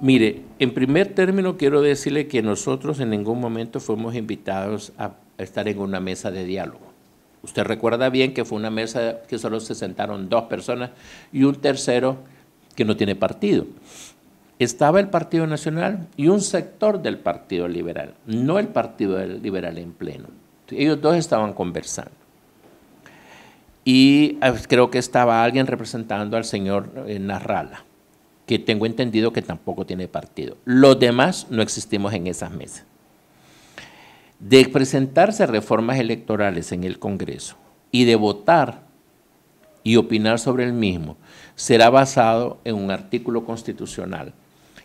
Mire, en primer término quiero decirle que nosotros en ningún momento fuimos invitados a estar en una mesa de diálogo. Usted recuerda bien que fue una mesa que solo se sentaron dos personas y un tercero que no tiene partido. Estaba el Partido Nacional y un sector del Partido Liberal, no el Partido Liberal en pleno. Ellos dos estaban conversando. Y ah, creo que estaba alguien representando al señor eh, Narrala que tengo entendido que tampoco tiene partido. Los demás no existimos en esas mesas. De presentarse reformas electorales en el Congreso y de votar y opinar sobre el mismo será basado en un artículo constitucional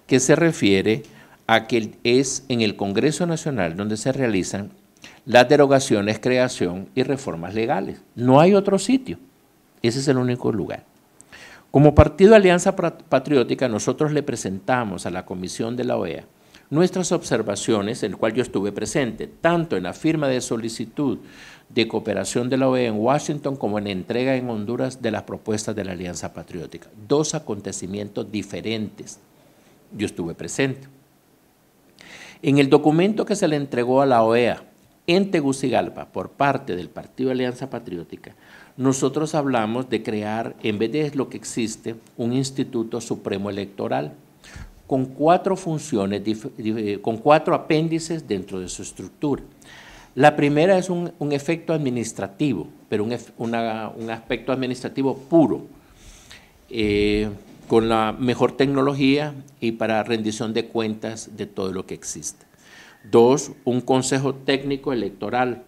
que se refiere a que es en el Congreso Nacional donde se realizan las derogaciones, creación y reformas legales. No hay otro sitio. Ese es el único lugar. Como Partido Alianza Patriótica, nosotros le presentamos a la Comisión de la OEA nuestras observaciones, en el cual yo estuve presente, tanto en la firma de solicitud de cooperación de la OEA en Washington como en la entrega en Honduras de las propuestas de la Alianza Patriótica. Dos acontecimientos diferentes. Yo estuve presente. En el documento que se le entregó a la OEA en Tegucigalpa por parte del Partido Alianza Patriótica, nosotros hablamos de crear, en vez de lo que existe, un Instituto Supremo Electoral con cuatro funciones, eh, con cuatro apéndices dentro de su estructura. La primera es un, efecto administrativo, pero un, aspecto administrativo puro, eh, con la mejor tecnología y para rendición de cuentas de todo lo que existe. Dos, un consejo técnico electoral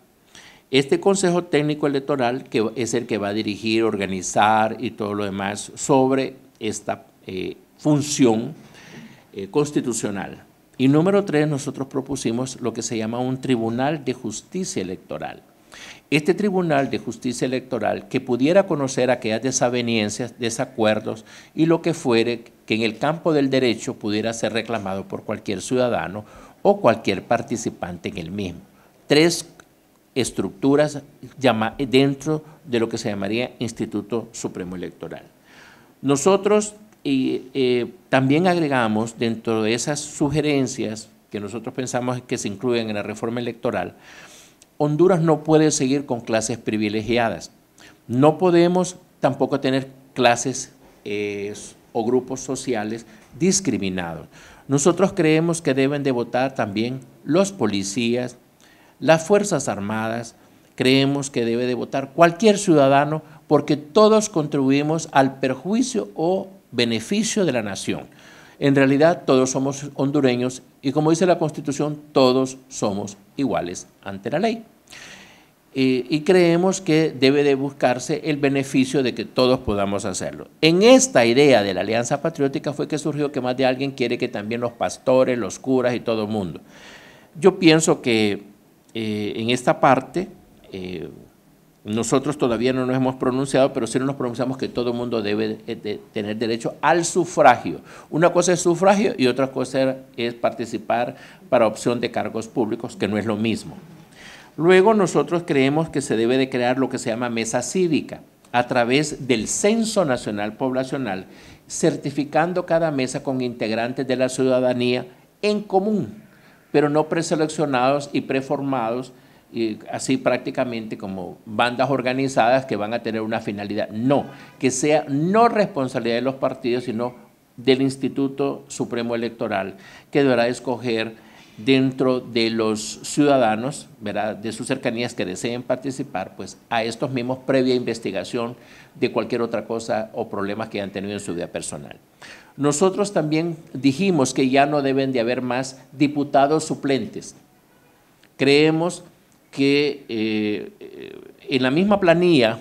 este Consejo Técnico Electoral, que es el que va a dirigir, organizar y todo lo demás sobre esta eh, función eh, constitucional. Y número tres, nosotros propusimos lo que se llama un Tribunal de Justicia Electoral. Este Tribunal de Justicia Electoral que pudiera conocer aquellas desavenencias, desacuerdos y lo que fuere que en el campo del derecho pudiera ser reclamado por cualquier ciudadano o cualquier participante en el mismo. Tres estructuras dentro de lo que se llamaría Instituto Supremo Electoral. Nosotros eh, también agregamos dentro de esas sugerencias que nosotros pensamos que se incluyen en la reforma electoral, Honduras no puede seguir con clases privilegiadas. No podemos tampoco tener clases eh, o grupos sociales discriminados. Nosotros creemos que deben de votar también los policías, las Fuerzas Armadas creemos que debe de votar cualquier ciudadano porque todos contribuimos al perjuicio o beneficio de la nación. En realidad todos somos hondureños y como dice la Constitución, todos somos iguales ante la ley. Eh, y creemos que debe de buscarse el beneficio de que todos podamos hacerlo. En esta idea de la Alianza Patriótica fue que surgió que más de alguien quiere que también los pastores, los curas y todo el mundo. Yo pienso que eh, en esta parte, eh, nosotros todavía no nos hemos pronunciado, pero sí nos pronunciamos que todo el mundo debe tener derecho al sufragio. Una cosa es sufragio y otra cosa es participar para opción de cargos públicos, que no es lo mismo. Luego nosotros creemos que se debe de crear lo que se llama mesa cívica a través del Censo Nacional Poblacional, certificando cada mesa con integrantes de la ciudadanía en común pero no preseleccionados y preformados, así prácticamente como bandas organizadas que van a tener una finalidad. No, que sea no responsabilidad de los partidos, sino del Instituto Supremo Electoral, que deberá escoger dentro de los ciudadanos, de sus cercanías que deseen participar, pues a estos mismos previa investigación de cualquier otra cosa o problemas que hayan tenido en su vida personal. Nosotros también dijimos que ya no deben de haber más diputados suplentes. Creemos que eh, en la misma planilla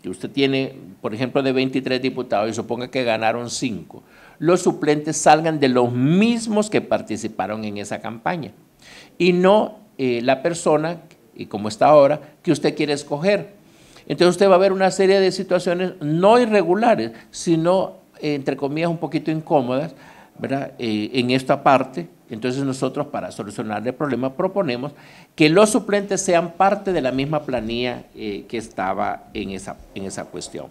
que usted tiene, por ejemplo, de 23 diputados y suponga que ganaron 5, los suplentes salgan de los mismos que participaron en esa campaña y no eh, la persona, y como está ahora, que usted quiere escoger. Entonces usted va a ver una serie de situaciones no irregulares, sino entre comillas, un poquito incómodas, ¿verdad? Eh, en esta parte. Entonces nosotros para solucionar el problema proponemos que los suplentes sean parte de la misma planilla eh, que estaba en esa, en esa cuestión.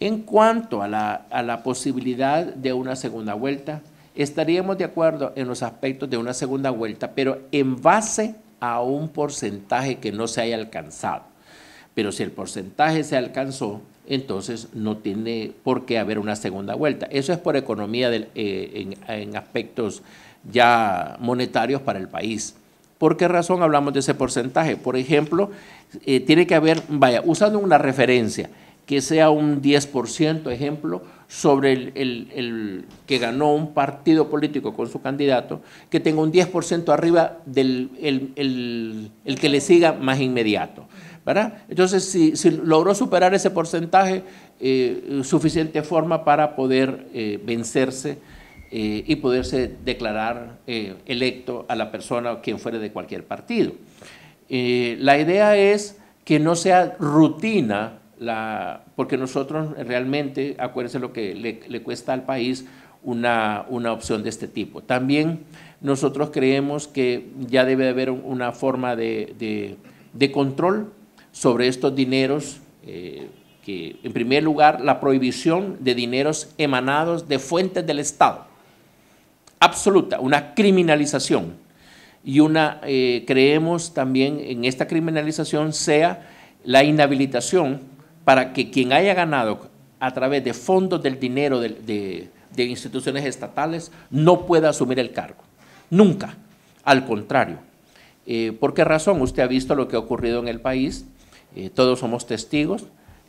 En cuanto a la, a la posibilidad de una segunda vuelta, estaríamos de acuerdo en los aspectos de una segunda vuelta, pero en base a un porcentaje que no se haya alcanzado. Pero si el porcentaje se alcanzó, entonces no tiene por qué haber una segunda vuelta. Eso es por economía eh, en, aspectos ya monetarios para el país. ¿Por qué razón hablamos de ese porcentaje? Por ejemplo, eh, tiene que haber, vaya, usando una referencia, que sea un 10%, ejemplo, sobre el, que ganó un partido político con su candidato, que tenga un 10% arriba del el, que le siga más inmediato. Entonces, si, logró superar ese porcentaje, eh, suficiente forma para poder eh, vencerse eh, y poderse declarar electo a la persona o quien fuere de cualquier partido. la idea es que no sea rutina, la, porque nosotros realmente, acuérdense lo que le, cuesta al país una, opción de este tipo. También nosotros creemos que ya debe haber una forma de, de control sobre estos dineros, eh, que en primer lugar la prohibición de dineros emanados de fuentes del Estado, absoluta, una criminalización y una, eh, creemos también en esta criminalización sea la inhabilitación para que quien haya ganado a través de fondos del dinero de, instituciones estatales no pueda asumir el cargo, nunca, al contrario. Eh, ¿Por qué razón? Usted ha visto lo que ha ocurrido en el país, eh, todos somos testigos.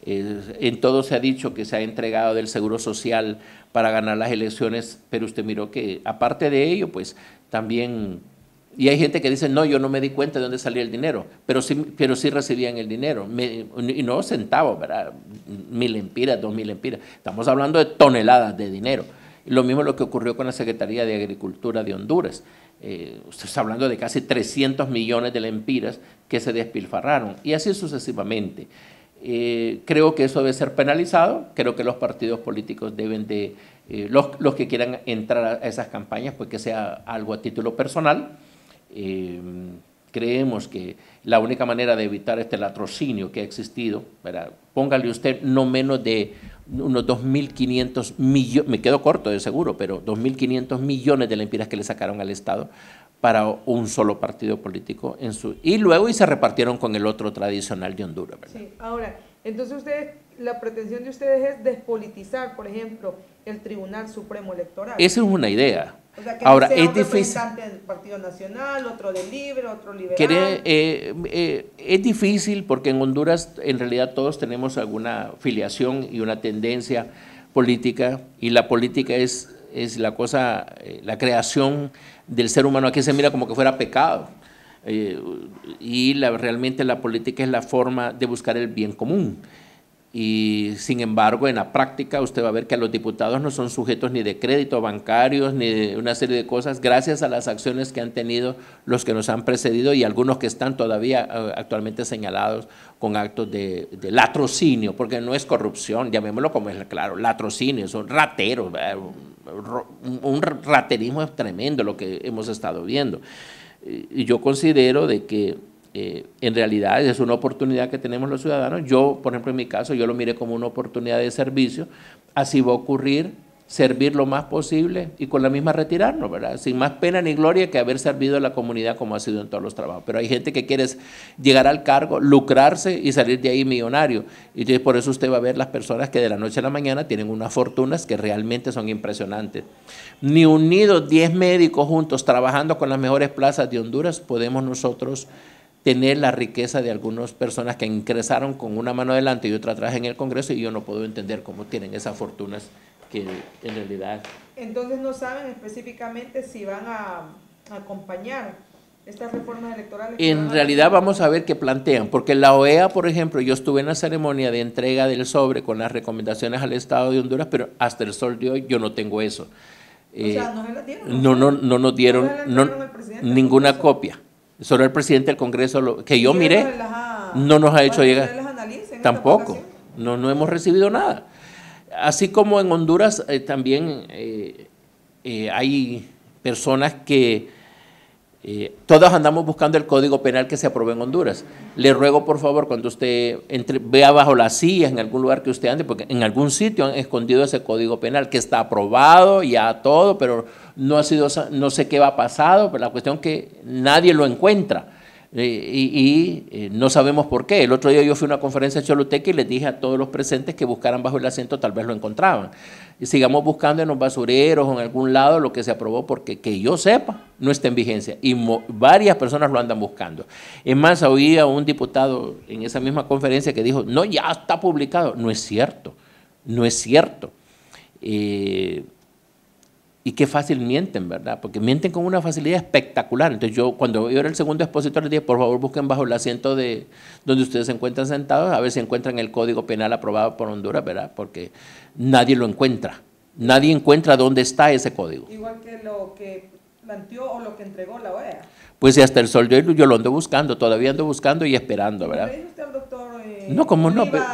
Eh, en todo se ha dicho que se ha entregado del Seguro Social para ganar las elecciones, pero usted miró que aparte de ello, pues también... Y hay gente que dice, no, yo no me di cuenta de dónde salía el dinero, pero sí, pero sí recibían el dinero, y no centavos, ¿verdad? Mil empiras, dos mil empiras. Estamos hablando de toneladas de dinero. Lo mismo lo que ocurrió con la Secretaría de Agricultura de Honduras. Eh, usted está hablando de casi 300 millones de lempiras que se despilfarraron, y así sucesivamente. Eh, creo que eso debe ser penalizado, creo que los partidos políticos deben de, eh, los, que quieran entrar a esas campañas, pues que sea algo a título personal. creemos que la única manera de evitar este latrocinio que ha existido, póngale usted no menos de unos 2.500 millones, me quedo corto de seguro, pero 2.500 millones de lempiras que le sacaron al Estado para un solo partido político. En su, y luego y se repartieron con el otro tradicional de Honduras. Sí, ahora, entonces ustedes, la pretensión de ustedes es despolitizar, por ejemplo, el Tribunal Supremo Electoral. Esa es una idea. Ahora, es difícil. del Partido Nacional, otro del Libre, otro liberal. Eh, eh, es difícil porque en Honduras en realidad todos tenemos alguna filiación y una tendencia política y la política es, es la cosa, eh, la creación del ser humano. Aquí se mira como que fuera pecado. y realmente la política es la forma de buscar el bien común. Y sin embargo, en la práctica usted va a ver que los diputados no son sujetos ni de crédito bancarios, ni de una serie de cosas, gracias a las acciones que han tenido los que nos han precedido y algunos que están todavía eh, actualmente señalados con actos de, latrocinio, porque no es corrupción, llamémoslo como es claro, latrocinio, son rateros, un raterismo tremendo lo que hemos estado viendo. Y yo considero de que eh, en realidad es una oportunidad que tenemos los ciudadanos. Yo, por ejemplo, en mi caso, yo lo miré como una oportunidad de servicio. Así va a ocurrir, servir lo más posible y con la misma retirarnos, ¿verdad? Sin más pena ni gloria que haber servido a la comunidad como ha sido en todos los trabajos. Pero hay gente que quiere llegar al cargo, lucrarse y salir de ahí millonario. Y por eso usted va a ver las personas que de la noche a la mañana tienen unas fortunas que realmente son impresionantes. Ni unidos 10 médicos juntos trabajando con las mejores plazas de Honduras podemos nosotros tener la riqueza de algunas personas que ingresaron con una mano adelante y otra atrás en el Congreso y yo no puedo entender cómo tienen esas fortunas que en realidad... Entonces no saben específicamente si van a, acompañar estas reformas electorales. En realidad vamos a ver qué plantean, porque la OEA, por ejemplo, yo estuve en la ceremonia de entrega del sobre con las recomendaciones al Estado de Honduras, pero hasta el sol de hoy yo no tengo eso. o sea, eh, ¿no se la dieron? No, no, nos dieron, ninguna copia solo el presidente del Congreso, que yo miré, no nos ha hecho llegar. tampoco, no, hemos recibido nada. Así como en Honduras eh, también eh, eh, hay personas que eh, todos andamos buscando el código penal que se aprobó en Honduras. Le ruego, por favor, cuando usted entre, vea bajo las sillas en algún lugar que usted ande, porque en algún sitio han escondido ese código penal que está aprobado y ya todo, pero no ha sido, no sé qué va pasado, pero la cuestión que nadie lo encuentra. Eh, y, eh, no sabemos por qué. El otro día yo fui a una conferencia en Choluteca y les dije a todos los presentes que buscaran bajo el asiento, tal vez lo encontraban. sigamos buscando en los basureros o en algún lado lo que se aprobó, porque que yo sepa, no está en vigencia. Y varias personas lo andan buscando. Es más, había un diputado en esa misma conferencia que dijo, no, ya está publicado. No es cierto, no es cierto. Eh, y qué fácil mienten, ¿verdad? Porque mienten con una facilidad espectacular. Entonces yo, cuando yo era el segundo expositor, le dije, por favor, busquen bajo el asiento de donde ustedes se encuentran sentados, a ver si encuentran el Código Penal aprobado por Honduras, ¿verdad? Porque nadie lo encuentra. Nadie encuentra dónde está ese código. Igual que lo que planteó o lo que entregó la OEA. Pues hasta el sol yo lo ando buscando, todavía ando buscando y esperando, ¿verdad? ¿Le usted al doctor? Eh, no, como no. Pero,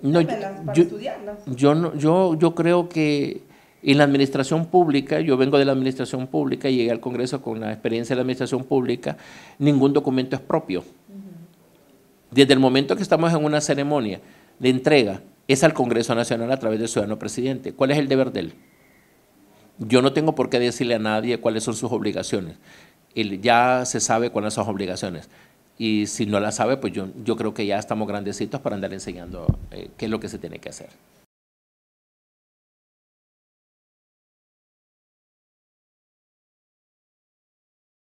no, yo, no yo, yo creo que en la administración pública, yo vengo de la administración pública, y llegué al Congreso con la experiencia de la administración pública, ningún documento es propio. Desde el momento que estamos en una ceremonia de entrega, es al Congreso Nacional a través del ciudadano presidente. ¿Cuál es el deber de él? Yo no tengo por qué decirle a nadie cuáles son sus obligaciones. Él ya se sabe cuáles son sus obligaciones. Y si no las sabe, pues yo, creo que ya estamos grandecitos para andar enseñando eh, qué es lo que se tiene que hacer.